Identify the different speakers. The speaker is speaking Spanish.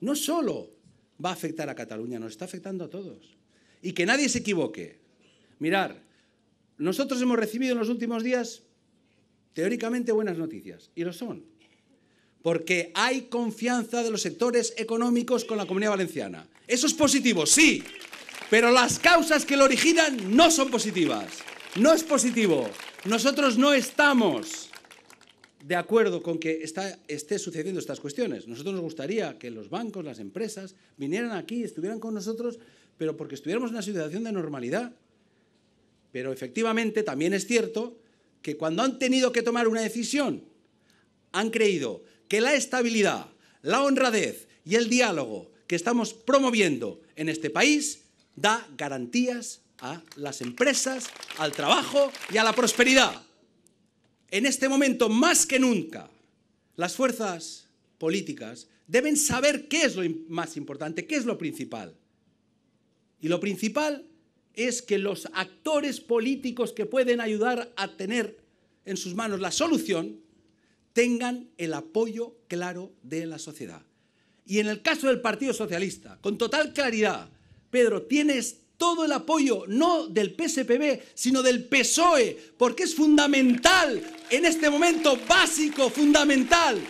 Speaker 1: no solo va a afectar a Cataluña, nos está afectando a todos. Y que nadie se equivoque. Mirar, nosotros hemos recibido en los últimos días teóricamente buenas noticias, y lo son, porque hay confianza de los sectores económicos con la comunidad valenciana. Eso es positivo, sí, pero las causas que lo originan no son positivas. No es positivo. Nosotros no estamos de acuerdo con que está, esté sucediendo estas cuestiones. Nosotros nos gustaría que los bancos, las empresas, vinieran aquí, estuvieran con nosotros, pero porque estuviéramos en una situación de normalidad. Pero efectivamente también es cierto que cuando han tenido que tomar una decisión, han creído que la estabilidad, la honradez y el diálogo que estamos promoviendo en este país da garantías a las empresas, al trabajo y a la prosperidad en este momento más que nunca, las fuerzas políticas deben saber qué es lo más importante, qué es lo principal. Y lo principal es que los actores políticos que pueden ayudar a tener en sus manos la solución tengan el apoyo claro de la sociedad. Y en el caso del Partido Socialista, con total claridad, Pedro, tienes todo el apoyo, no del PSPB, sino del PSOE, porque es fundamental en este momento, básico, fundamental.